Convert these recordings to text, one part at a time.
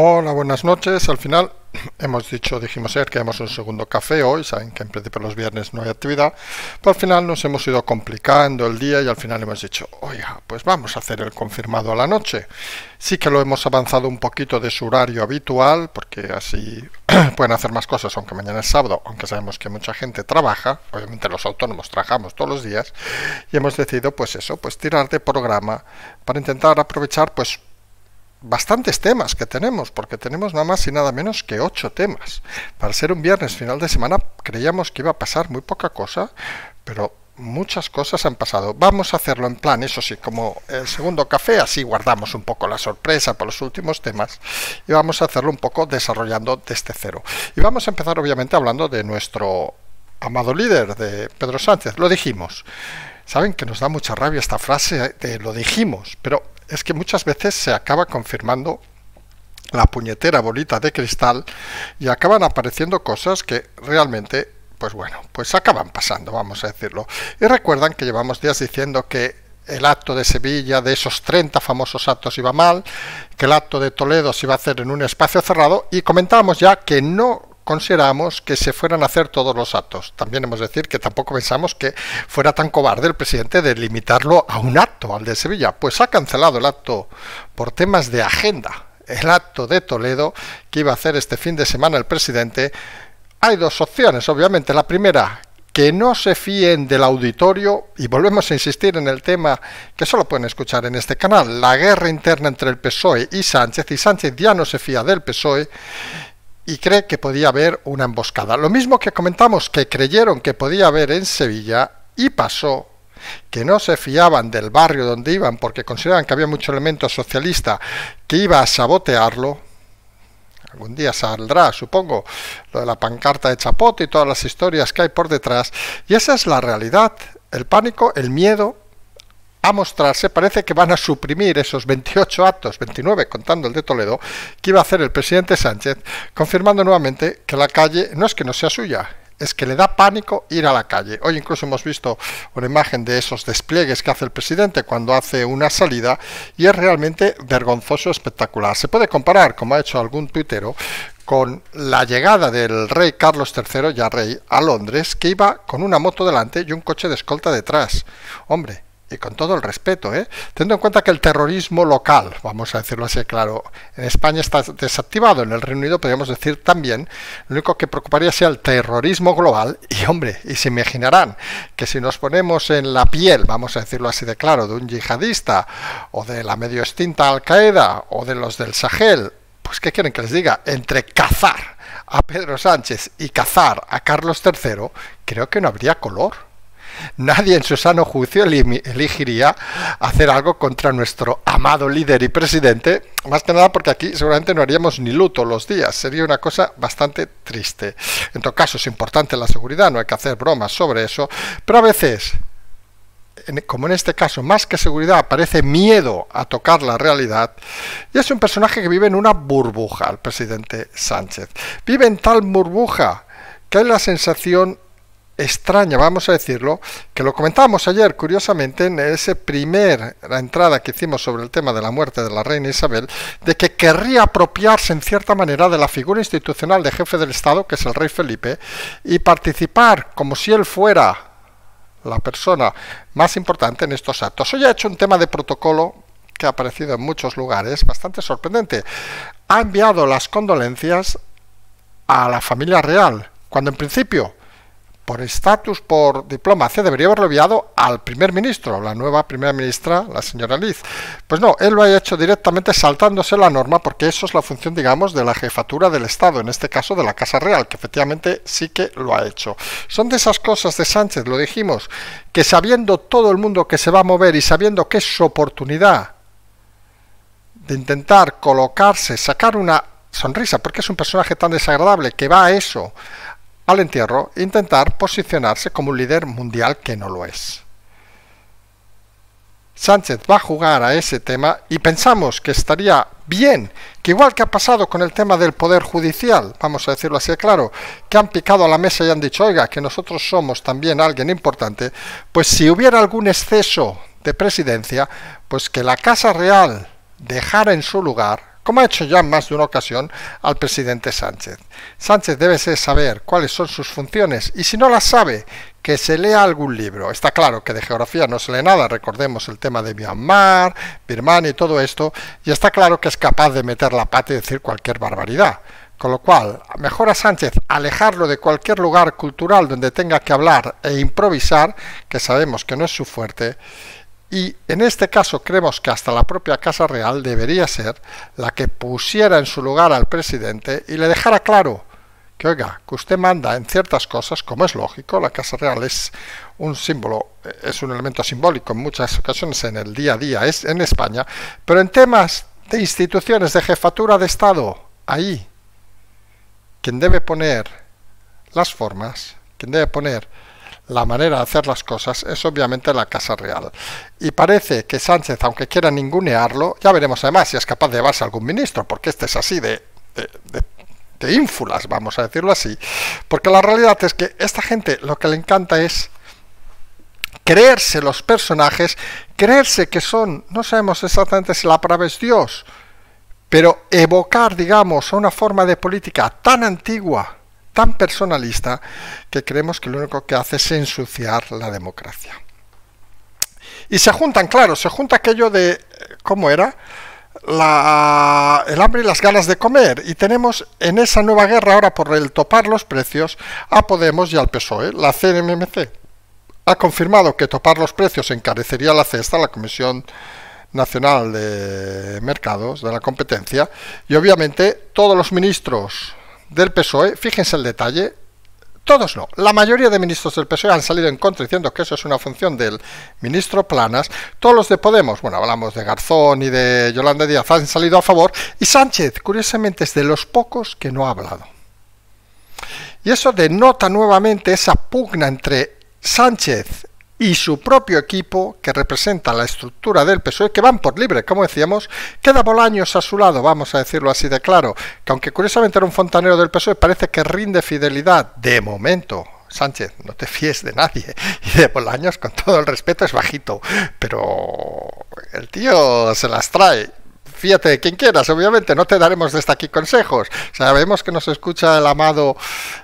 Hola, buenas noches. Al final hemos dicho, dijimos ayer que hemos un segundo café hoy, saben que en principio los viernes no hay actividad, pero al final nos hemos ido complicando el día y al final hemos dicho, oiga, pues vamos a hacer el confirmado a la noche. Sí que lo hemos avanzado un poquito de su horario habitual, porque así pueden hacer más cosas, aunque mañana es sábado, aunque sabemos que mucha gente trabaja, obviamente los autónomos trabajamos todos los días, y hemos decidido pues eso, pues tirar de programa para intentar aprovechar pues bastantes temas que tenemos, porque tenemos nada más y nada menos que ocho temas. Para ser un viernes final de semana creíamos que iba a pasar muy poca cosa, pero muchas cosas han pasado. Vamos a hacerlo en plan, eso sí, como el segundo café, así guardamos un poco la sorpresa para los últimos temas y vamos a hacerlo un poco desarrollando desde cero. Y vamos a empezar obviamente hablando de nuestro amado líder, de Pedro Sánchez. Lo dijimos. Saben que nos da mucha rabia esta frase de lo dijimos, pero es que muchas veces se acaba confirmando la puñetera bolita de cristal y acaban apareciendo cosas que realmente, pues bueno, pues acaban pasando, vamos a decirlo. Y recuerdan que llevamos días diciendo que el acto de Sevilla, de esos 30 famosos actos iba mal, que el acto de Toledo se iba a hacer en un espacio cerrado y comentábamos ya que no consideramos que se fueran a hacer todos los actos. También hemos de decir que tampoco pensamos que fuera tan cobarde el presidente de limitarlo a un acto, al de Sevilla, pues ha cancelado el acto por temas de agenda. El acto de Toledo que iba a hacer este fin de semana el presidente. Hay dos opciones, obviamente. La primera, que no se fíen del auditorio, y volvemos a insistir en el tema que solo pueden escuchar en este canal, la guerra interna entre el PSOE y Sánchez, y Sánchez ya no se fía del PSOE, y cree que podía haber una emboscada. Lo mismo que comentamos que creyeron que podía haber en Sevilla y pasó que no se fiaban del barrio donde iban porque consideraban que había mucho elemento socialista que iba a sabotearlo, algún día saldrá, supongo, lo de la pancarta de Chapote y todas las historias que hay por detrás, y esa es la realidad, el pánico, el miedo a mostrarse, parece que van a suprimir esos 28 actos, 29 contando el de Toledo, que iba a hacer el presidente Sánchez, confirmando nuevamente que la calle no es que no sea suya, es que le da pánico ir a la calle. Hoy incluso hemos visto una imagen de esos despliegues que hace el presidente cuando hace una salida y es realmente vergonzoso, espectacular. Se puede comparar, como ha hecho algún tuitero, con la llegada del rey Carlos III, ya rey, a Londres, que iba con una moto delante y un coche de escolta detrás. Hombre, y con todo el respeto, ¿eh? teniendo en cuenta que el terrorismo local, vamos a decirlo así claro, en España está desactivado, en el Reino Unido podríamos decir también, lo único que preocuparía sea el terrorismo global, y hombre, y se imaginarán que si nos ponemos en la piel, vamos a decirlo así de claro, de un yihadista, o de la medio extinta Al-Qaeda, o de los del Sahel, pues ¿qué quieren que les diga? Entre cazar a Pedro Sánchez y cazar a Carlos III, creo que no habría color. Nadie en su sano juicio elegiría hacer algo contra nuestro amado líder y presidente, más que nada porque aquí seguramente no haríamos ni luto los días, sería una cosa bastante triste. En todo caso, es importante la seguridad, no hay que hacer bromas sobre eso, pero a veces como en este caso, más que seguridad, aparece miedo a tocar la realidad, y es un personaje que vive en una burbuja, el presidente Sánchez. Vive en tal burbuja que hay la sensación extraña, vamos a decirlo, que lo comentábamos ayer, curiosamente, en ese primer la entrada que hicimos sobre el tema de la muerte de la reina Isabel, de que querría apropiarse en cierta manera de la figura institucional de jefe del Estado, que es el rey Felipe, y participar como si él fuera la persona más importante en estos actos. Hoy ha hecho un tema de protocolo que ha aparecido en muchos lugares, bastante sorprendente. Ha enviado las condolencias a la familia real, cuando en principio por estatus, por diplomacia, debería haberlo enviado al primer ministro, la nueva primera ministra, la señora Liz. Pues no, él lo ha hecho directamente saltándose la norma porque eso es la función, digamos, de la jefatura del Estado, en este caso de la Casa Real, que efectivamente sí que lo ha hecho. Son de esas cosas de Sánchez, lo dijimos, que sabiendo todo el mundo que se va a mover y sabiendo que es su oportunidad de intentar colocarse, sacar una sonrisa, porque es un personaje tan desagradable que va a eso, al entierro intentar posicionarse como un líder mundial que no lo es. Sánchez va a jugar a ese tema y pensamos que estaría bien, que igual que ha pasado con el tema del Poder Judicial, vamos a decirlo así claro, que han picado a la mesa y han dicho, oiga, que nosotros somos también alguien importante, pues si hubiera algún exceso de presidencia, pues que la Casa Real dejara en su lugar como ha hecho ya en más de una ocasión al presidente Sánchez. Sánchez debe saber cuáles son sus funciones y si no las sabe, que se lea algún libro. Está claro que de geografía no se lee nada, recordemos el tema de Myanmar, Birmania y todo esto, y está claro que es capaz de meter la pata y decir cualquier barbaridad. Con lo cual, mejor a Sánchez alejarlo de cualquier lugar cultural donde tenga que hablar e improvisar, que sabemos que no es su fuerte, y en este caso creemos que hasta la propia Casa Real debería ser la que pusiera en su lugar al presidente y le dejara claro que, oiga, que usted manda en ciertas cosas, como es lógico, la Casa Real es un símbolo, eh, es un elemento simbólico en muchas ocasiones en el día a día es en España, pero en temas de instituciones, de jefatura de Estado, ahí, quien debe poner las formas, quien debe poner la manera de hacer las cosas es obviamente la Casa Real. Y parece que Sánchez, aunque quiera ningunearlo, ya veremos además si es capaz de llevarse a algún ministro, porque este es así de, de, ínfulas, vamos a decirlo así, porque la realidad es que esta gente lo que le encanta es creerse los personajes, creerse que son, no sabemos exactamente si la palabra es Dios, pero evocar, digamos, una forma de política tan antigua tan personalista que creemos que lo único que hace es ensuciar la democracia. Y se juntan, claro, se junta aquello de, eh, ¿cómo era? el hambre y las ganas de comer. Y tenemos en esa nueva guerra ahora por el topar los precios a Podemos y al PSOE, la CNMC. Ha confirmado que topar los precios encarecería la cesta, la Comisión Nacional de Mercados, de la competencia, y obviamente todos los ministros del PSOE, fíjense el detalle, todos no. La mayoría de ministros del PSOE han salido en contra diciendo que eso es una función del ministro Planas. Todos los de Podemos, bueno, hablamos de Garzón y de Yolanda Díaz, han salido a favor. Y Sánchez, curiosamente, es de los pocos que no ha hablado. Y eso denota nuevamente esa pugna entre Sánchez y su propio equipo, que representa la estructura del PSOE, que van por libre, como decíamos, queda Bolaños a su lado, vamos a decirlo así de claro, que aunque curiosamente era un fontanero del PSOE, parece que rinde fidelidad, de momento, Sánchez, no te fíes de nadie. Y de Bolaños, con todo el respeto, es bajito. Pero el tío se las trae fíjate de quien quieras, obviamente, no te daremos desde aquí consejos. Sabemos que nos escucha el amado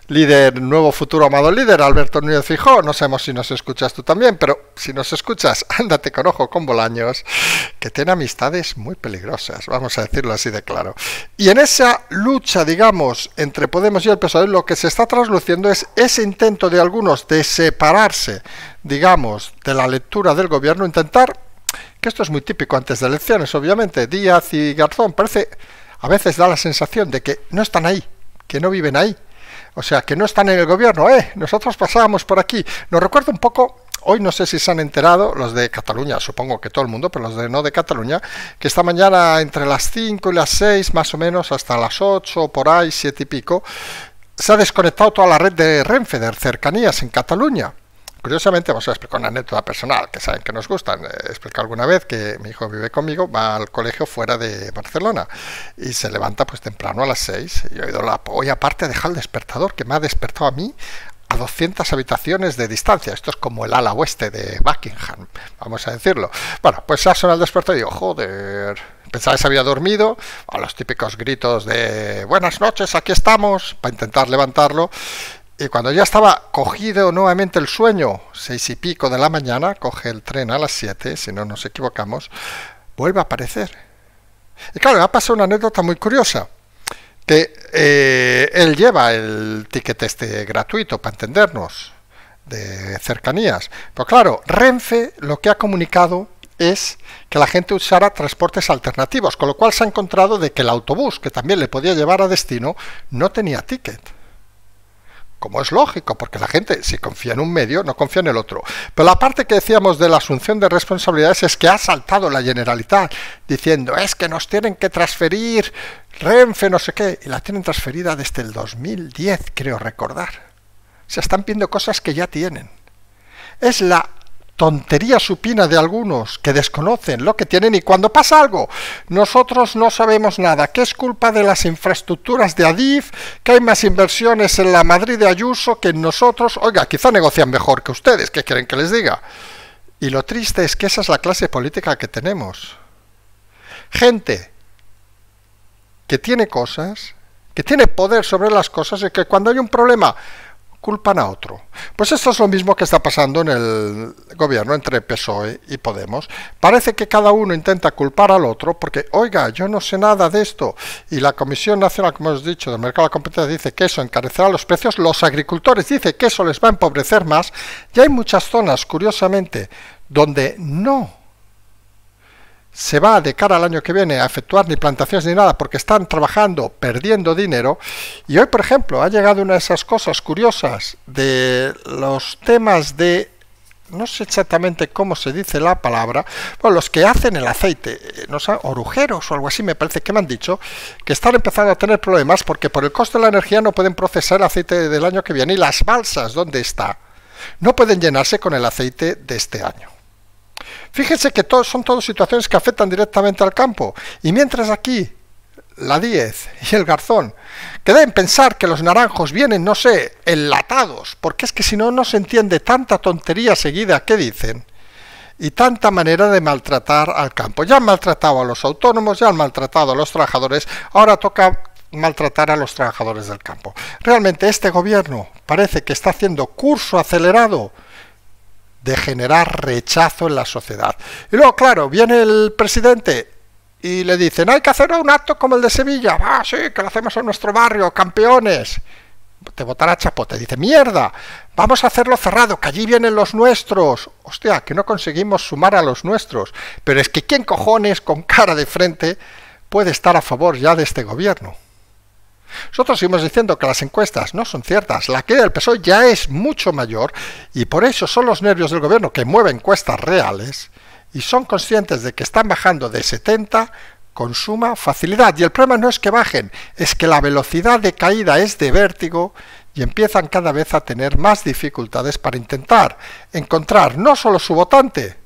líder, nuevo futuro amado líder, Alberto Núñez Fijó. No sabemos si nos escuchas tú también, pero si nos escuchas, ándate con ojo con Bolaños, que tiene amistades muy peligrosas, vamos a decirlo así de claro. Y en esa lucha, digamos, entre Podemos y el PSOE, lo que se está trasluciendo es ese intento de algunos de separarse, digamos, de la lectura del gobierno, intentar que esto es muy típico antes de elecciones, obviamente, Díaz y Garzón, parece, a veces da la sensación de que no están ahí, que no viven ahí, o sea, que no están en el gobierno, ¿eh? Nosotros pasábamos por aquí. Nos recuerda un poco, hoy no sé si se han enterado, los de Cataluña, supongo que todo el mundo, pero los de no de Cataluña, que esta mañana entre las 5 y las 6, más o menos, hasta las 8, por ahí, 7 y pico, se ha desconectado toda la red de Renfe, de cercanías en Cataluña. Curiosamente, vamos a explicar una anécdota personal que saben que nos gustan. Eh, explicado alguna vez que mi hijo vive conmigo, va al colegio fuera de Barcelona y se levanta pues temprano a las 6. Y he oído la hoy aparte deja el despertador que me ha despertado a mí a 200 habitaciones de distancia. Esto es como el ala oeste de Buckingham, vamos a decirlo. Bueno, pues ha sonado el despertador y digo, joder, pensaba que se había dormido, a los típicos gritos de buenas noches, aquí estamos, para intentar levantarlo. Y cuando ya estaba cogido nuevamente el sueño, seis y pico de la mañana, coge el tren a las siete, si no nos equivocamos, vuelve a aparecer. Y claro, me ha pasado una anécdota muy curiosa, que eh, él lleva el ticket este gratuito, para entendernos, de cercanías. pero pues claro, Renfe lo que ha comunicado es que la gente usara transportes alternativos, con lo cual se ha encontrado de que el autobús, que también le podía llevar a destino, no tenía ticket como es lógico, porque la gente si confía en un medio, no confía en el otro. Pero la parte que decíamos de la asunción de responsabilidades es que ha saltado la generalidad. diciendo es que nos tienen que transferir Renfe, no sé qué, y la tienen transferida desde el 2010, creo recordar. Se están pidiendo cosas que ya tienen. Es la tontería supina de algunos que desconocen lo que tienen y cuando pasa algo, nosotros no sabemos nada, que es culpa de las infraestructuras de Adif, que hay más inversiones en la Madrid de Ayuso que en nosotros, oiga, quizá negocian mejor que ustedes, ¿qué quieren que les diga? Y lo triste es que esa es la clase política que tenemos. Gente que tiene cosas, que tiene poder sobre las cosas y que cuando hay un problema culpan a otro. Pues esto es lo mismo que está pasando en el gobierno entre PSOE y Podemos. Parece que cada uno intenta culpar al otro porque, oiga, yo no sé nada de esto. Y la Comisión Nacional, como hemos dicho, del mercado de la competencia dice que eso encarecerá los precios. Los agricultores dice que eso les va a empobrecer más. Y hay muchas zonas, curiosamente, donde no se va de cara al año que viene a efectuar ni plantaciones ni nada porque están trabajando perdiendo dinero. Y hoy, por ejemplo, ha llegado una de esas cosas curiosas de los temas de no sé exactamente cómo se dice la palabra, bueno, los que hacen el aceite, eh, no sé, orujeros o algo así, me parece que me han dicho, que están empezando a tener problemas porque por el costo de la energía no pueden procesar el aceite del año que viene y las balsas, donde está? No pueden llenarse con el aceite de este año. Fíjense que son todas situaciones que afectan directamente al campo. Y mientras aquí la 10 y el garzón, que deben pensar que los naranjos vienen, no sé, enlatados, porque es que si no, no se entiende tanta tontería seguida que dicen y tanta manera de maltratar al campo. Ya han maltratado a los autónomos, ya han maltratado a los trabajadores, ahora toca maltratar a los trabajadores del campo. Realmente este gobierno parece que está haciendo curso acelerado de generar rechazo en la sociedad. Y luego, claro, viene el presidente y le dicen, hay que hacer un acto como el de Sevilla, va, ah, sí, que lo hacemos en nuestro barrio, campeones. Te votará chapote, dice, mierda, vamos a hacerlo cerrado, que allí vienen los nuestros. Hostia, que no conseguimos sumar a los nuestros. Pero es que, ¿quién cojones con cara de frente puede estar a favor ya de este gobierno? Nosotros seguimos diciendo que las encuestas no son ciertas, la caída del PSOE ya es mucho mayor y por eso son los nervios del gobierno que mueven encuestas reales y son conscientes de que están bajando de 70 con suma facilidad. Y el problema no es que bajen, es que la velocidad de caída es de vértigo y empiezan cada vez a tener más dificultades para intentar encontrar no solo su votante,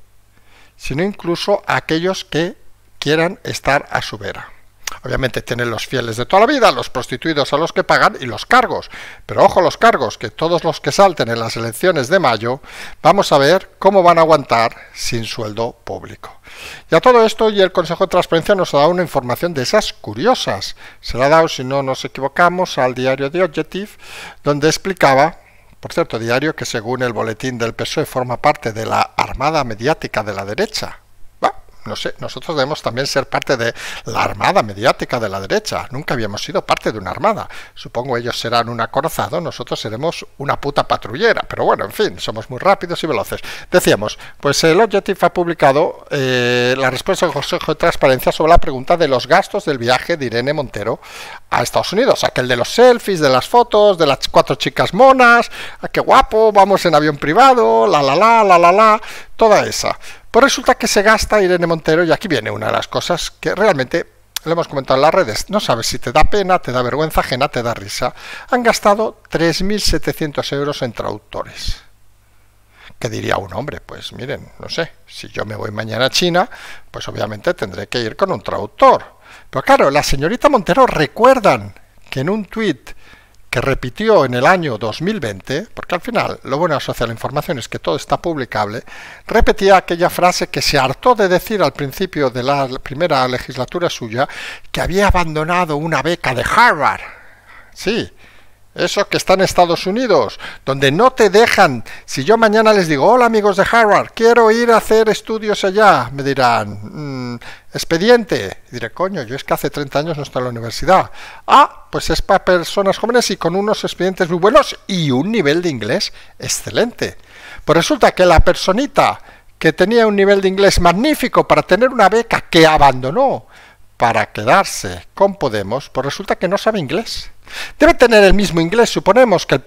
sino incluso a aquellos que quieran estar a su vera. Obviamente tienen los fieles de toda la vida, los prostituidos a los que pagan y los cargos. Pero ojo los cargos, que todos los que salten en las elecciones de mayo, vamos a ver cómo van a aguantar sin sueldo público. Y a todo esto, y el Consejo de Transparencia nos ha dado una información de esas curiosas. Se la ha dado, si no nos equivocamos, al diario The Objective, donde explicaba por cierto, diario que según el boletín del PSOE forma parte de la armada mediática de la derecha, nosotros debemos también ser parte de la armada mediática de la derecha. Nunca habíamos sido parte de una armada. Supongo ellos serán un acorazado, nosotros seremos una puta patrullera. Pero bueno, en fin, somos muy rápidos y veloces. Decíamos, pues el Objective ha publicado eh, la respuesta del Consejo de Transparencia sobre la pregunta de los gastos del viaje de Irene Montero a Estados Unidos. Aquel de los selfies, de las fotos, de las cuatro chicas monas, ah, qué guapo, vamos en avión privado, la la la, la la la, toda esa. Pues resulta que se gasta Irene Montero y aquí viene una de las cosas que realmente lo hemos comentado en las redes. No sabes si te da pena, te da vergüenza ajena, te da risa. Han gastado 3.700 euros en traductores. ¿Qué diría un hombre? Pues miren, no sé, si yo me voy mañana a China, pues obviamente tendré que ir con un traductor. Pero claro, la señorita Montero recuerdan que en un tuit que repitió en el año 2020, porque al final lo bueno de la la información es que todo está publicable, repetía aquella frase que se hartó de decir al principio de la primera legislatura suya, que había abandonado una beca de Harvard. Sí, eso que está en Estados Unidos, donde no te dejan. Si yo mañana les digo, hola amigos de Harvard, quiero ir a hacer estudios allá, me dirán, mm, expediente. Y diré, coño, yo es que hace 30 años no está en la universidad. Ah, pues es para personas jóvenes y con unos expedientes muy buenos y un nivel de inglés excelente. Pues resulta que la personita que tenía un nivel de inglés magnífico para tener una beca que abandonó para quedarse con Podemos, pues resulta que no sabe inglés. Debe tener el mismo inglés, suponemos, que el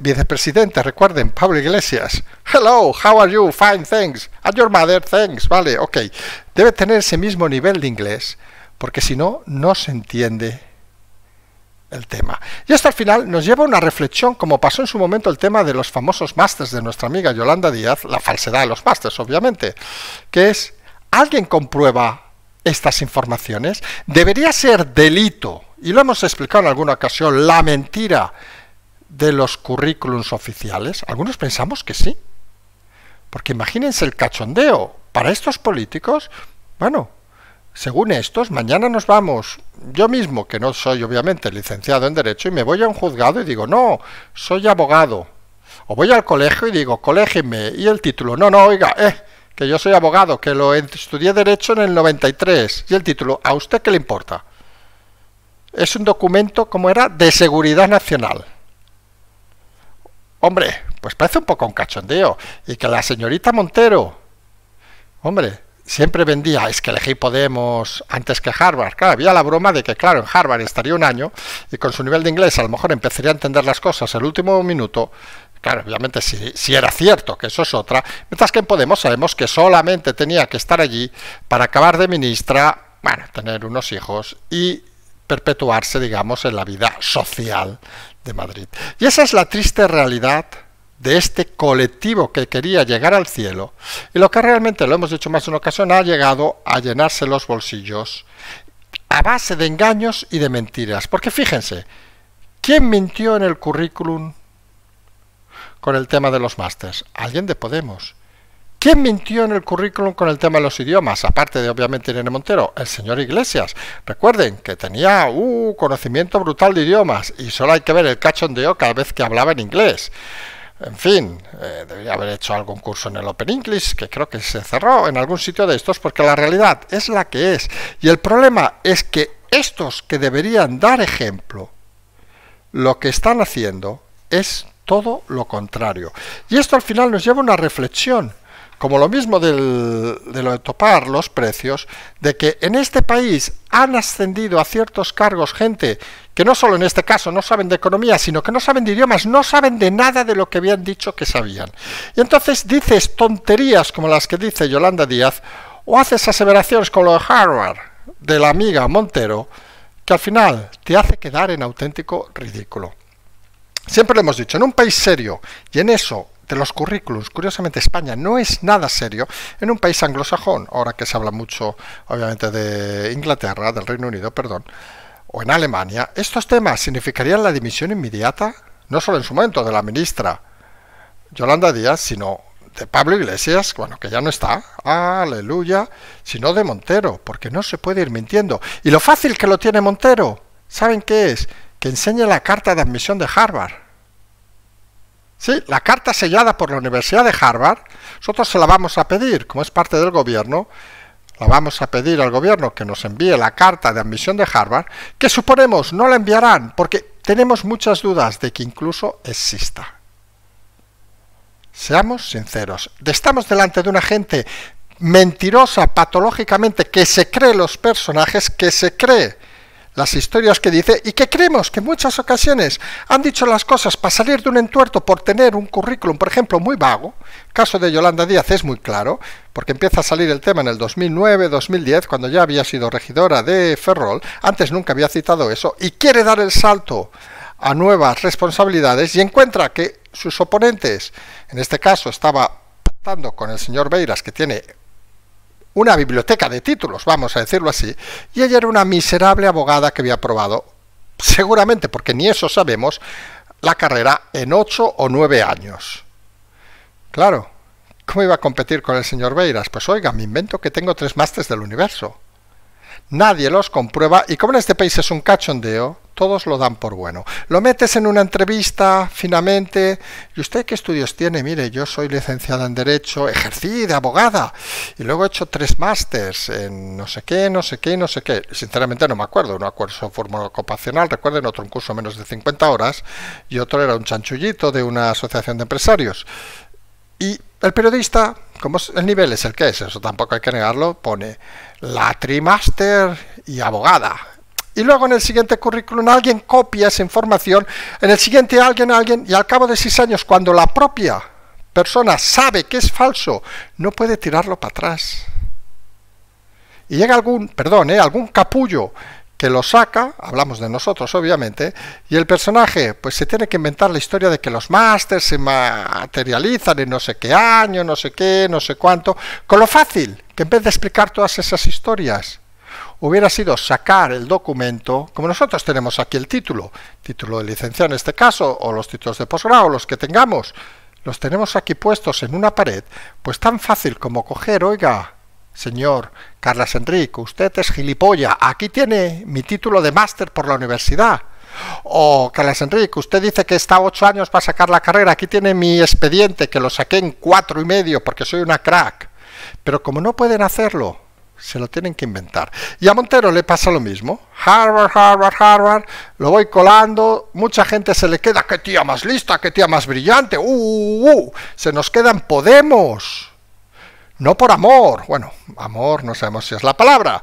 vicepresidente, recuerden, Pablo Iglesias. Hello, how are you? Fine, thanks. And your mother, thanks. Vale, ok. Debe tener ese mismo nivel de inglés, porque si no, no se entiende el tema. Y hasta al final nos lleva a una reflexión, como pasó en su momento el tema de los famosos másters de nuestra amiga Yolanda Díaz, la falsedad de los másters, obviamente, que es, ¿alguien comprueba estas informaciones? Debería ser delito y lo hemos explicado en alguna ocasión, la mentira de los currículums oficiales? Algunos pensamos que sí. Porque imagínense el cachondeo. Para estos políticos, bueno, según estos, mañana nos vamos, yo mismo, que no soy obviamente licenciado en Derecho, y me voy a un juzgado y digo, no, soy abogado. O voy al colegio y digo, colégime, y el título, no, no, oiga, eh, que yo soy abogado, que lo estudié Derecho en el 93, y el título, ¿a usted qué le importa? es un documento, como era?, de seguridad nacional. Hombre, pues parece un poco un cachondeo. Y que la señorita Montero, hombre, siempre vendía, es que elegí Podemos antes que Harvard. Claro, había la broma de que, claro, en Harvard estaría un año y con su nivel de inglés a lo mejor empezaría a entender las cosas el último minuto. Claro, obviamente si, era cierto que eso es otra, mientras que en Podemos sabemos que solamente tenía que estar allí para acabar de ministra, bueno, tener unos hijos y perpetuarse, digamos, en la vida social de Madrid. Y esa es la triste realidad de este colectivo que quería llegar al cielo y lo que realmente, lo hemos dicho más de una ocasión, ha llegado a llenarse los bolsillos a base de engaños y de mentiras. Porque fíjense, ¿quién mintió en el currículum con el tema de los másters? Alguien de Podemos. ¿Quién mintió en el currículum con el tema de los idiomas? Aparte de obviamente Irene Montero, el señor Iglesias. Recuerden que tenía un conocimiento brutal de idiomas y solo hay que ver el cachondeo cada vez que hablaba en inglés. En fin, eh, debería haber hecho algún curso en el Open English, que creo que se cerró en algún sitio de estos, porque la realidad es la que es. Y el problema es que estos que deberían dar ejemplo, lo que están haciendo es todo lo contrario. Y esto al final nos lleva a una reflexión como lo mismo de lo de topar los precios, de que en este país han ascendido a ciertos cargos gente que no solo en este caso no saben de economía, sino que no saben de idiomas, no saben de nada de lo que habían dicho que sabían. Y entonces dices tonterías como las que dice Yolanda Díaz, o haces aseveraciones como lo de Harvard, de la amiga Montero, que al final te hace quedar en auténtico ridículo. Siempre lo hemos dicho, en un país serio, y en eso los currículums. Curiosamente, España no es nada serio en un país anglosajón, ahora que se habla mucho, obviamente, de Inglaterra, del Reino Unido, perdón, o en Alemania. ¿Estos temas significarían la dimisión inmediata, no solo en su momento, de la ministra Yolanda Díaz, sino de Pablo Iglesias, bueno, que ya no está, aleluya, sino de Montero, porque no se puede ir mintiendo. Y lo fácil que lo tiene Montero, ¿saben qué es? Que enseña la carta de admisión de Harvard. Sí, la carta sellada por la Universidad de Harvard, nosotros se la vamos a pedir, como es parte del gobierno, la vamos a pedir al gobierno que nos envíe la carta de admisión de Harvard, que suponemos no la enviarán, porque tenemos muchas dudas de que incluso exista. Seamos sinceros, estamos delante de una gente mentirosa patológicamente que se cree los personajes, que se cree las historias que dice y que creemos que en muchas ocasiones han dicho las cosas para salir de un entuerto por tener un currículum, por ejemplo, muy vago. El caso de Yolanda Díaz es muy claro, porque empieza a salir el tema en el 2009-2010, cuando ya había sido regidora de Ferrol, antes nunca había citado eso, y quiere dar el salto a nuevas responsabilidades y encuentra que sus oponentes, en este caso estaba pactando con el señor Beiras, que tiene una biblioteca de títulos, vamos a decirlo así, y ella era una miserable abogada que había aprobado, seguramente porque ni eso sabemos, la carrera en ocho o nueve años. Claro, ¿cómo iba a competir con el señor Beiras? Pues oiga, me invento que tengo tres másteres del universo nadie los comprueba y como en este país es un cachondeo, todos lo dan por bueno. Lo metes en una entrevista finamente. ¿Y usted qué estudios tiene? Mire, yo soy licenciada en Derecho, ejercí de abogada y luego he hecho tres másters en no sé qué, no sé qué, no sé qué. Sinceramente no me acuerdo. un curso fórmula ocupacional, recuerden, otro un curso menos de 50 horas y otro era un chanchullito de una asociación de empresarios. Y el periodista, como el nivel es el que es, eso tampoco hay que negarlo, pone la trimáster y abogada. Y luego en el siguiente currículum alguien copia esa información, en el siguiente alguien, alguien, y al cabo de seis años, cuando la propia persona sabe que es falso, no puede tirarlo para atrás. Y llega algún, perdón, eh, algún capullo que lo saca, hablamos de nosotros obviamente, y el personaje pues se tiene que inventar la historia de que los másters se materializan en no sé qué año, no sé qué, no sé cuánto, con lo fácil en vez de explicar todas esas historias, hubiera sido sacar el documento, como nosotros tenemos aquí el título, título de licenciado en este caso, o los títulos de posgrado, los que tengamos, los tenemos aquí puestos en una pared, pues tan fácil como coger, oiga, señor Carlos Enrique, usted es gilipolla, aquí tiene mi título de máster por la universidad. O Carlos Enrique, usted dice que está ocho años para sacar la carrera, aquí tiene mi expediente que lo saqué en cuatro y medio porque soy una crack. Pero como no pueden hacerlo, se lo tienen que inventar. Y a Montero le pasa lo mismo. Harvard, Harvard, Harvard, lo voy colando, mucha gente se le queda, qué tía más lista, qué tía más brillante, uh, uh, uh". se nos quedan Podemos. No por amor, bueno, amor no sabemos si es la palabra,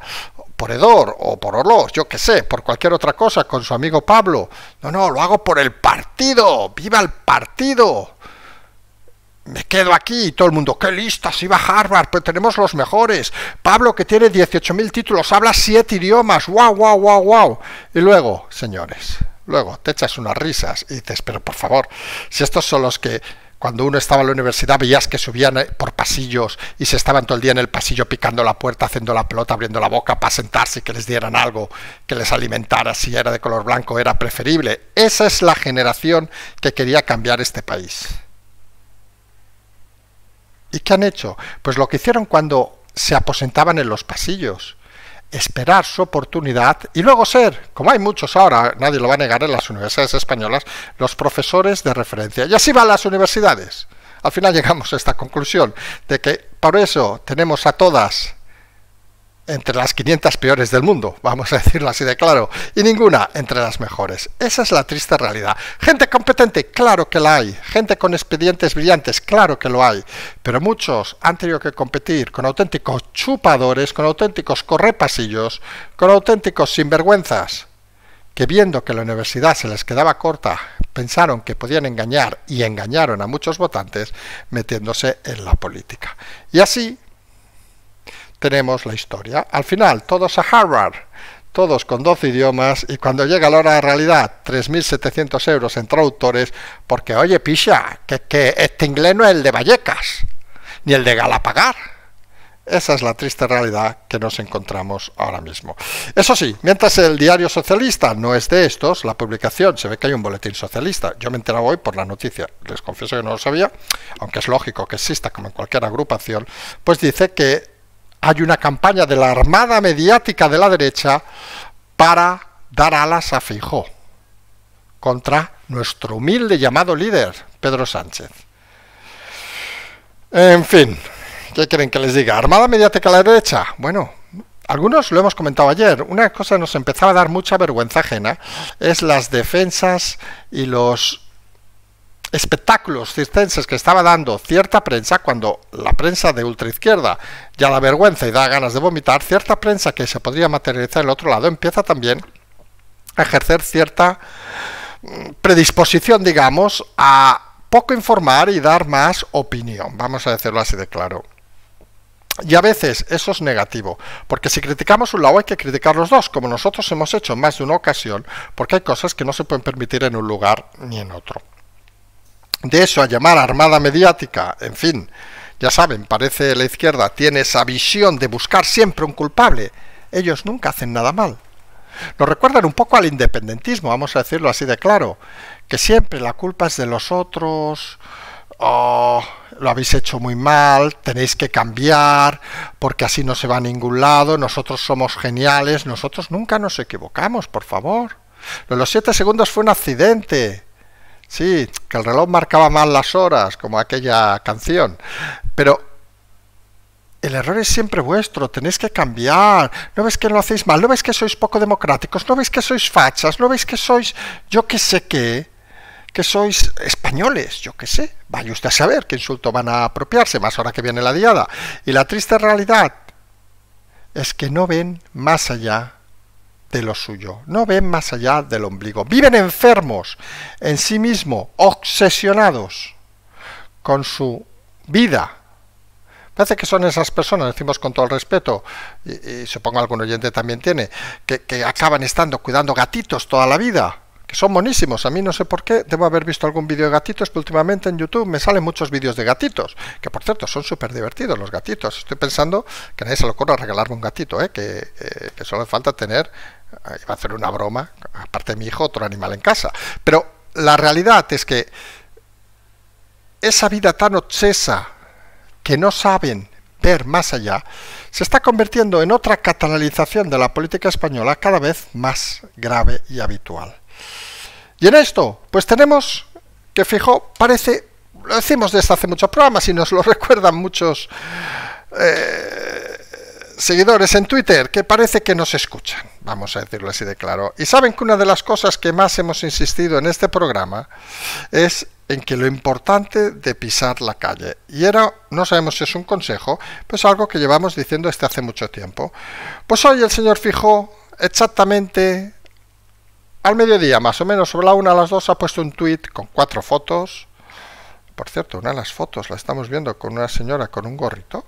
por edor o por olor, yo qué sé, por cualquier otra cosa, con su amigo Pablo. No, no, lo hago por el partido, viva el partido me quedo aquí y todo el mundo, qué lista, si va Harvard, pues tenemos los mejores. Pablo que tiene 18.000 títulos, habla siete idiomas, wow, wow, wow, wow. Y luego, señores, luego te echas unas risas y dices, pero por favor, si estos son los que cuando uno estaba en la universidad veías que subían eh, por pasillos y se estaban todo el día en el pasillo picando la puerta, haciendo la pelota, abriendo la boca para sentarse y que les dieran algo, que les alimentara si era de color blanco, era preferible. Esa es la generación que quería cambiar este país. ¿Y qué han hecho? Pues lo que hicieron cuando se aposentaban en los pasillos. Esperar su oportunidad y luego ser, como hay muchos ahora, nadie lo va a negar en las universidades españolas, los profesores de referencia. Y así van las universidades. Al final llegamos a esta conclusión de que por eso tenemos a todas entre las 500 peores del mundo, vamos a decirlo así de claro, y ninguna entre las mejores. Esa es la triste realidad. Gente competente, claro que la hay. Gente con expedientes brillantes, claro que lo hay. Pero muchos han tenido que competir con auténticos chupadores, con auténticos correpasillos, con auténticos sinvergüenzas, que viendo que la universidad se les quedaba corta, pensaron que podían engañar y engañaron a muchos votantes metiéndose en la política. Y así tenemos la historia. Al final, todos a Harvard, todos con 12 idiomas y cuando llega la hora de realidad, 3.700 euros en traductores, porque oye, pisha, que, que este inglés no es el de Vallecas, ni el de Galapagar. Esa es la triste realidad que nos encontramos ahora mismo. Eso sí, mientras el diario socialista no es de estos, la publicación, se ve que hay un boletín socialista. Yo me enteraba hoy por la noticia, les confieso que no lo sabía, aunque es lógico que exista como en cualquier agrupación, pues dice que hay una campaña de la armada mediática de la derecha para dar alas a Fijó contra nuestro humilde llamado líder, Pedro Sánchez. En fin, ¿qué quieren que les diga? ¿Armada mediática de la derecha? Bueno, algunos lo hemos comentado ayer. Una cosa nos empezaba a dar mucha vergüenza ajena es las defensas y los espectáculos circenses que estaba dando cierta prensa, cuando la prensa de ultraizquierda ya da vergüenza y da ganas de vomitar, cierta prensa que se podría materializar el otro lado empieza también a ejercer cierta mm, predisposición, digamos, a poco informar y dar más opinión, vamos a decirlo así de claro. Y a veces eso es negativo, porque si criticamos un lado hay que criticar los dos, como nosotros hemos hecho en más de una ocasión, porque hay cosas que no se pueden permitir en un lugar ni en otro de eso a llamar armada mediática, en fin, ya saben, parece la izquierda tiene esa visión de buscar siempre un culpable. Ellos nunca hacen nada mal. Nos recuerdan un poco al independentismo, vamos a decirlo así de claro, que siempre la culpa es de los otros, oh, lo habéis hecho muy mal, tenéis que cambiar, porque así no se va a ningún lado, nosotros somos geniales, nosotros nunca nos equivocamos, por favor. los siete segundos fue un accidente. Sí, que el reloj marcaba mal las horas, como aquella canción. Pero el error es siempre vuestro, tenéis que cambiar. No veis que lo hacéis mal, no veis que sois poco democráticos, no veis que sois fachas, no veis que sois, yo qué sé qué, que sois españoles, yo qué sé. Vaya usted a saber qué insulto van a apropiarse, más ahora que viene la diada. Y la triste realidad es que no ven más allá de lo suyo, no ven más allá del ombligo, viven enfermos en sí mismo, obsesionados con su vida. Parece que son esas personas, decimos con todo el respeto, y, supongo algún oyente también tiene, que, acaban estando cuidando gatitos toda la vida que son monísimos. A mí no sé por qué, debo haber visto algún vídeo de gatitos, pero últimamente en YouTube me salen muchos vídeos de gatitos, que por cierto son súper divertidos los gatitos. Estoy pensando que a nadie se le ocurra regalarme un gatito, ¿eh? que, eh, que solo falta tener eh, iba a hacer una broma, aparte de mi hijo, otro animal en casa. Pero la realidad es que esa vida tan obsesa que no saben ver más allá, se está convirtiendo en otra catalización de la política española cada vez más grave y habitual. Y en esto, pues tenemos que fijo, parece, lo decimos desde hace muchos programas y nos lo recuerdan muchos eh, seguidores en Twitter que parece que nos escuchan, vamos a decirlo así de claro. Y saben que una de las cosas que más hemos insistido en este programa es en que lo importante de pisar la calle. Y era, no sabemos si es un consejo, pues algo que llevamos diciendo desde hace mucho tiempo. Pues hoy el señor Fijó, exactamente al mediodía, más o menos sobre la una a las dos, ha puesto un tuit con cuatro fotos. Por cierto, una de las fotos la estamos viendo con una señora con un gorrito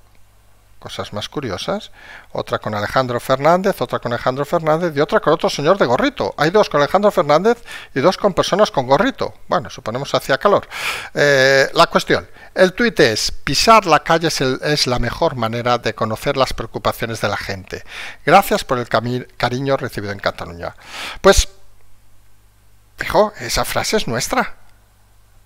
cosas más curiosas. Otra con Alejandro Fernández, otra con Alejandro Fernández y otra con otro señor de gorrito. Hay dos con Alejandro Fernández y dos con personas con gorrito. Bueno, suponemos hacía calor. Eh, la cuestión. El tuit es, pisar la calle es, es, la mejor manera de conocer las preocupaciones de la gente. Gracias por el cariño recibido en Cataluña. Pues, hijo, esa frase es nuestra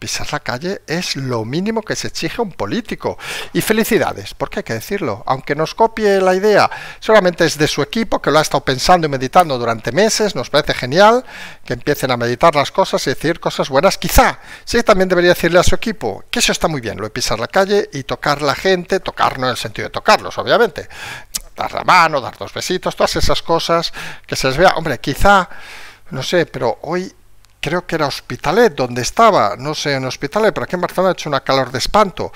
pisar la calle es lo mínimo que se exige a un político. Y felicidades, porque hay que decirlo, aunque nos copie la idea, solamente es de su equipo que lo ha estado pensando y meditando durante meses, nos parece genial que empiecen a meditar las cosas y decir cosas buenas. Quizá, sí, también debería decirle a su equipo que eso está muy bien, lo de pisar la calle y tocar la gente, tocar no en el sentido de tocarlos, obviamente, dar la mano, dar dos besitos, todas esas cosas que se les vea, hombre, quizá, no sé, pero hoy creo que era Hospitalet donde estaba, no sé, en Hospitalet, pero aquí en Barcelona ha hecho una calor de espanto.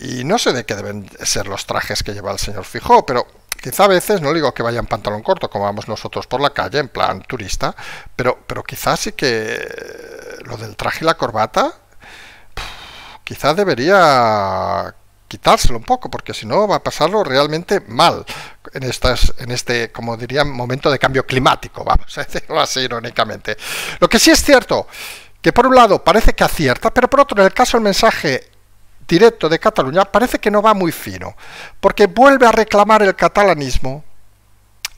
Y no sé de qué deben ser los trajes que lleva el señor Fijó, pero quizá a veces, no digo que vaya en pantalón corto, como vamos nosotros por la calle, en plan turista, pero, pero quizá sí que eh, lo del traje y la corbata, quizá debería quitárselo un poco, porque si no va a pasarlo realmente mal en, estas, en este, como diría, momento de cambio climático, vamos a decirlo así irónicamente. Lo que sí es cierto, que por un lado parece que acierta, pero por otro, en el caso del mensaje directo de Cataluña, parece que no va muy fino, porque vuelve a reclamar el catalanismo,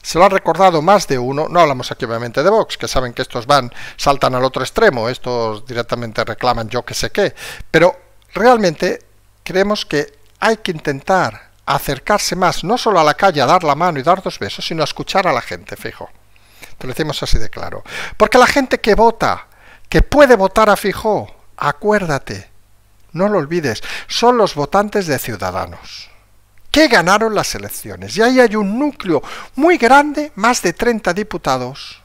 se lo ha recordado más de uno, no hablamos aquí obviamente de Vox, que saben que estos van, saltan al otro extremo, estos directamente reclaman yo que sé qué, pero realmente creemos que hay que intentar acercarse más, no solo a la calle a dar la mano y dar dos besos, sino a escuchar a la gente, fijo. Te lo decimos así de claro. Porque la gente que vota, que puede votar a fijo, acuérdate, no lo olvides, son los votantes de Ciudadanos que ganaron las elecciones. Y ahí hay un núcleo muy grande, más de 30 diputados,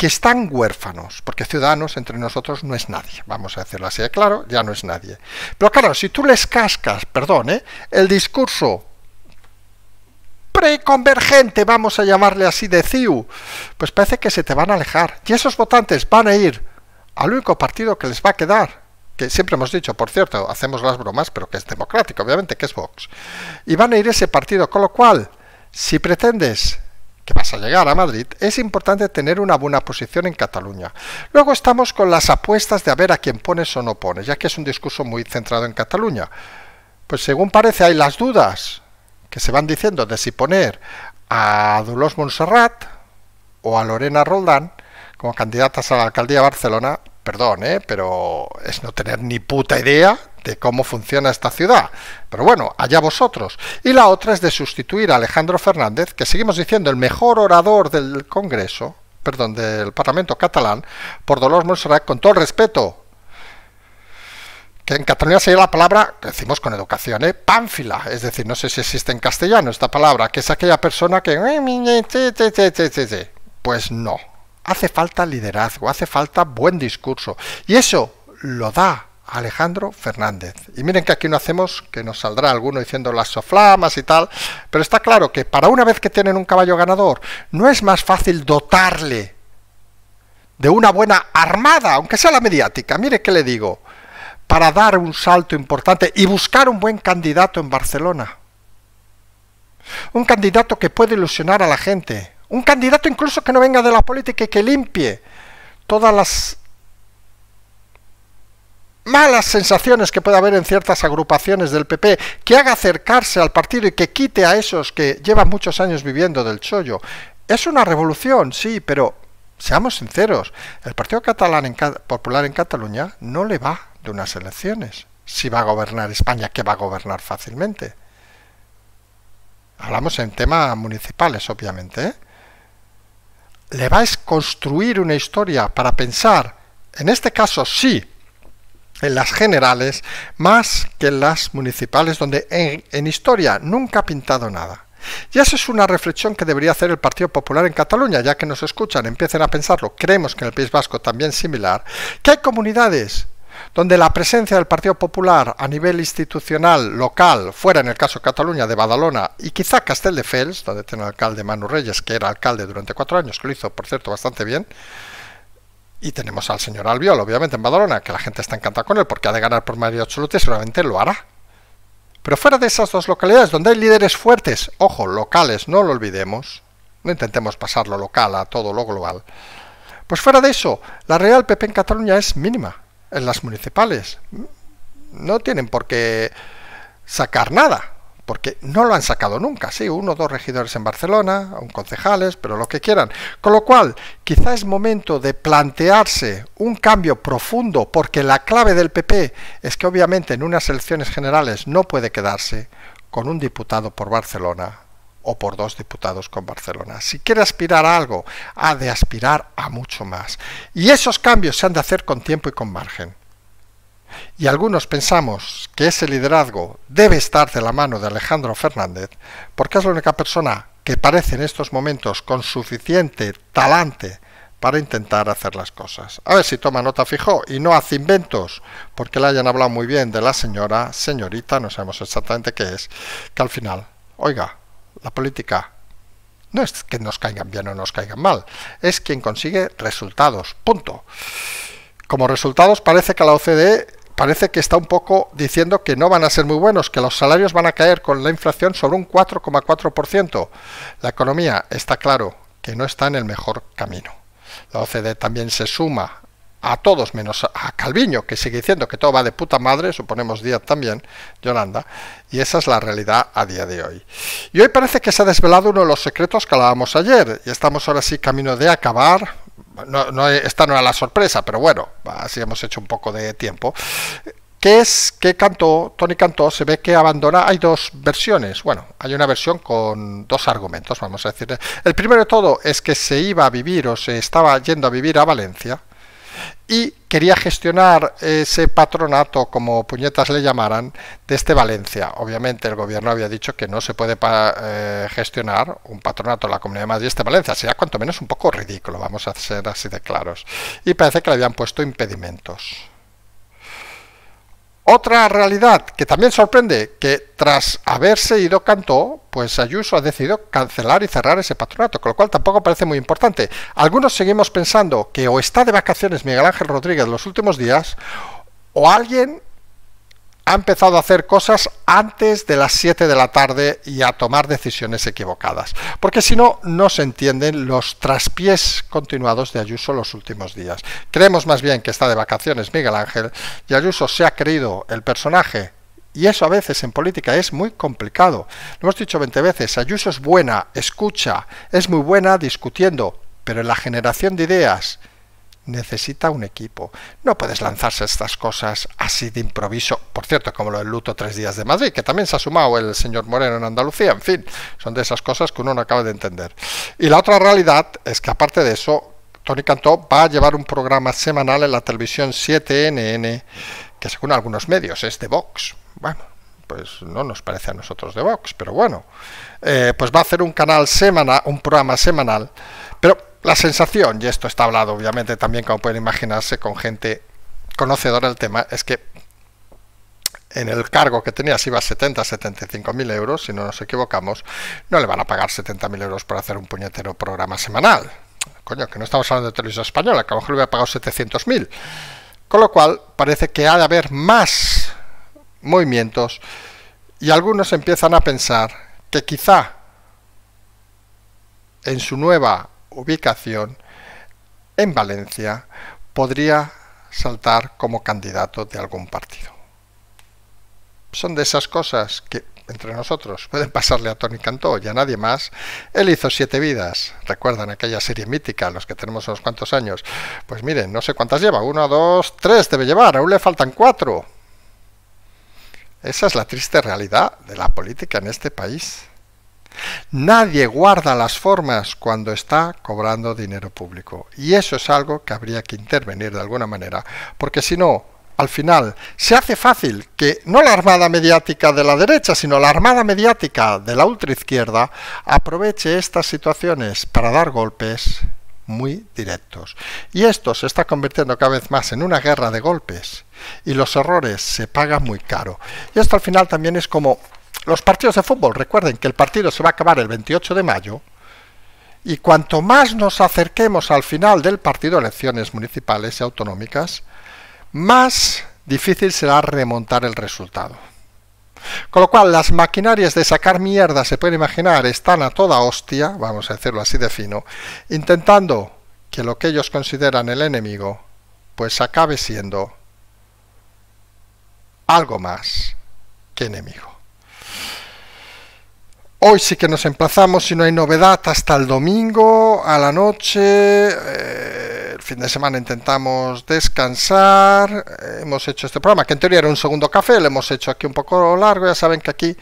que están huérfanos, porque ciudadanos entre nosotros no es nadie, vamos a decirlo así de claro, ya no es nadie. Pero claro, si tú les cascas, perdón, ¿eh? el discurso preconvergente, vamos a llamarle así de CIU, pues parece que se te van a alejar. Y esos votantes van a ir al único partido que les va a quedar, que siempre hemos dicho, por cierto, hacemos las bromas, pero que es democrático, obviamente, que es Vox. Y van a ir ese partido, con lo cual, si pretendes que vas a llegar a Madrid, es importante tener una buena posición en Cataluña. Luego estamos con las apuestas de a ver a quién pones o no pones, ya que es un discurso muy centrado en Cataluña. Pues según parece hay las dudas que se van diciendo de si poner a Dulos Montserrat o a Lorena Roldán como candidatas a la alcaldía de Barcelona perdón, ¿eh? pero es no tener ni puta idea de cómo funciona esta ciudad. Pero bueno, allá vosotros. Y la otra es de sustituir a Alejandro Fernández, que seguimos diciendo el mejor orador del Congreso, perdón, del Parlamento catalán, por Dolores Monserrat, con todo respeto. Que en Cataluña sería la palabra, que decimos con educación, ¿eh? pánfila, es decir, no sé si existe en castellano esta palabra, que es aquella persona que... Pues no, hace falta liderazgo, hace falta buen discurso. Y eso lo da Alejandro Fernández. Y miren que aquí no hacemos, que nos saldrá alguno diciendo las soflamas y tal, pero está claro que para una vez que tienen un caballo ganador, no es más fácil dotarle de una buena armada, aunque sea la mediática. Mire qué le digo, para dar un salto importante y buscar un buen candidato en Barcelona. Un candidato que puede ilusionar a la gente, un candidato incluso que no venga de la política y que limpie todas las malas sensaciones que puede haber en ciertas agrupaciones del PP, que haga acercarse al partido y que quite a esos que llevan muchos años viviendo del chollo. Es una revolución, sí, pero seamos sinceros, el Partido Catalán en, Popular en Cataluña no le va de unas elecciones. Si va a gobernar España, que va a gobernar fácilmente. Hablamos en temas municipales, obviamente. ¿eh? le vais a construir una historia para pensar, en este caso sí, en las generales, más que en las municipales, donde en, historia nunca ha pintado nada. Y esa es una reflexión que debería hacer el Partido Popular en Cataluña, ya que nos escuchan, empiecen a pensarlo, creemos que en el País Vasco también similar, que hay comunidades donde la presencia del Partido Popular a nivel institucional, local, fuera en el caso de Cataluña, de Badalona y quizá Castelldefels, donde tiene alcalde Manu Reyes, que era alcalde durante cuatro años, que lo hizo, por cierto, bastante bien, y tenemos al señor Albiol, obviamente, en Badalona, que la gente está encantada con él porque ha de ganar por mayoría absoluta y seguramente lo hará. Pero fuera de esas dos localidades donde hay líderes fuertes, ojo, locales, no lo olvidemos, no intentemos pasar lo local a todo lo global, pues fuera de eso, la real PP en Cataluña es mínima en las municipales. No tienen por qué sacar nada, porque no lo han sacado nunca. Sí, uno o dos regidores en Barcelona, un concejales, pero lo que quieran. Con lo cual, quizá es momento de plantearse un cambio profundo, porque la clave del PP es que obviamente en unas elecciones generales no puede quedarse con un diputado por Barcelona o por dos diputados con Barcelona. Si quiere aspirar a algo, ha de aspirar a mucho más. Y esos cambios se han de hacer con tiempo y con margen. Y algunos pensamos que ese liderazgo debe estar de la mano de Alejandro Fernández, porque es la única persona que parece en estos momentos con suficiente talante para intentar hacer las cosas. A ver si toma nota fijo y no hace inventos, porque le hayan hablado muy bien de la señora, señorita, no sabemos exactamente qué es, que al final, oiga, la política no es que nos caigan bien o nos caigan mal, es quien consigue resultados, punto. Como resultados parece que la OCDE parece que está un poco diciendo que no van a ser muy buenos, que los salarios van a caer con la inflación sobre un 4,4%. La economía está claro que no está en el mejor camino. La OCDE también se suma a todos menos a Calviño, que sigue diciendo que todo va de puta madre, suponemos Díaz también, Yolanda, y esa es la realidad a día de hoy. Y hoy parece que se ha desvelado uno de los secretos que hablábamos ayer, y estamos ahora sí camino de acabar, no, no, esta no era la sorpresa, pero bueno, así hemos hecho un poco de tiempo, que es que Cantó, Tony Cantó se ve que abandona, hay dos versiones, bueno, hay una versión con dos argumentos, vamos a decir. El primero de todo es que se iba a vivir o se estaba yendo a vivir a Valencia, y quería gestionar ese patronato, como puñetas le llamaran, de este Valencia. Obviamente el gobierno había dicho que no se puede eh, gestionar un patronato en la Comunidad de Madrid este Valencia. Sería cuanto menos un poco ridículo, vamos a ser así de claros. Y parece que le habían puesto impedimentos. Otra realidad que también sorprende que tras haberse ido Cantó, pues Ayuso ha decidido cancelar y cerrar ese patronato, con lo cual tampoco parece muy importante. Algunos seguimos pensando que o está de vacaciones Miguel Ángel Rodríguez los últimos días, o alguien ha empezado a hacer cosas antes de las 7 de la tarde y a tomar decisiones equivocadas. Porque si no, no se entienden los traspiés continuados de Ayuso los últimos días. Creemos más bien que está de vacaciones Miguel Ángel y Ayuso se ha creído el personaje y eso a veces en política es muy complicado. Lo hemos dicho 20 veces, Ayuso es buena, escucha, es muy buena discutiendo, pero en la generación de ideas necesita un equipo. No puedes lanzarse estas cosas así de improviso. Por cierto, como lo del luto tres días de Madrid, que también se ha sumado el señor Moreno en Andalucía. En fin, son de esas cosas que uno no acaba de entender. Y la otra realidad es que aparte de eso, Tony Cantó va a llevar un programa semanal en la televisión 7NN, que según algunos medios es de Vox. Bueno, pues no nos parece a nosotros de Vox, pero bueno, eh, pues va a hacer un canal semanal, un programa semanal. Pero la sensación, y esto está hablado obviamente también como pueden imaginarse con gente conocedora del tema, es que en el cargo que tenías iba a 70, 75 mil euros, si no nos equivocamos, no le van a pagar 70 mil euros por hacer un puñetero programa semanal. Coño, que no estamos hablando de televisión española, que a lo mejor le hubiera pagado 700 mil. Con lo cual, parece que ha de haber más movimientos y algunos empiezan a pensar que quizá en su nueva ubicación en Valencia, podría saltar como candidato de algún partido. Son de esas cosas que entre nosotros pueden pasarle a Tony Cantó y a nadie más. Él hizo siete vidas. ¿Recuerdan aquella serie mítica, los que tenemos unos cuantos años? Pues miren, no sé cuántas lleva. uno dos, tres debe llevar. Aún le faltan cuatro. Esa es la triste realidad de la política en este país. Nadie guarda las formas cuando está cobrando dinero público. Y eso es algo que habría que intervenir de alguna manera, porque si no, al final se hace fácil que no la armada mediática de la derecha, sino la armada mediática de la ultraizquierda aproveche estas situaciones para dar golpes muy directos. Y esto se está convirtiendo cada vez más en una guerra de golpes. Y los errores se pagan muy caro. Y esto al final también es como los partidos de fútbol, recuerden que el partido se va a acabar el 28 de mayo y cuanto más nos acerquemos al final del partido elecciones municipales y autonómicas, más difícil será remontar el resultado. Con lo cual, las maquinarias de sacar mierda, se pueden imaginar, están a toda hostia, vamos a decirlo así de fino, intentando que lo que ellos consideran el enemigo, pues acabe siendo algo más que enemigo. Hoy sí que nos emplazamos, si no hay novedad, hasta el domingo a la noche. Eh, el fin de semana intentamos descansar. Eh, hemos hecho este programa, que en teoría era un segundo café, lo hemos hecho aquí un poco largo. Ya saben que aquí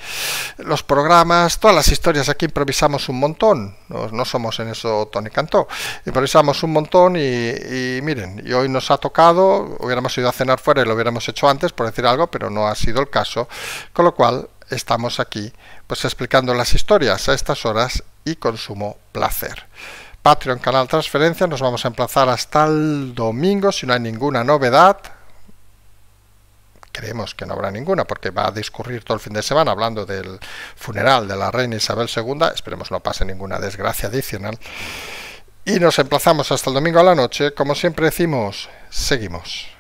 los programas, todas las historias aquí improvisamos un montón. No, somos en eso Tony Cantó. Improvisamos un montón y, y, miren, y hoy nos ha tocado, hubiéramos ido a cenar fuera y lo hubiéramos hecho antes, por decir algo, pero no ha sido el caso. Con lo cual, estamos aquí pues explicando las historias a estas horas y con sumo placer. Patreon, canal Transferencia, nos vamos a emplazar hasta el domingo si no hay ninguna novedad. Creemos que no habrá ninguna porque va a discurrir todo el fin de semana hablando del funeral de la reina Isabel II. Esperemos no pase ninguna desgracia adicional. Y nos emplazamos hasta el domingo a la noche. Como siempre decimos, seguimos.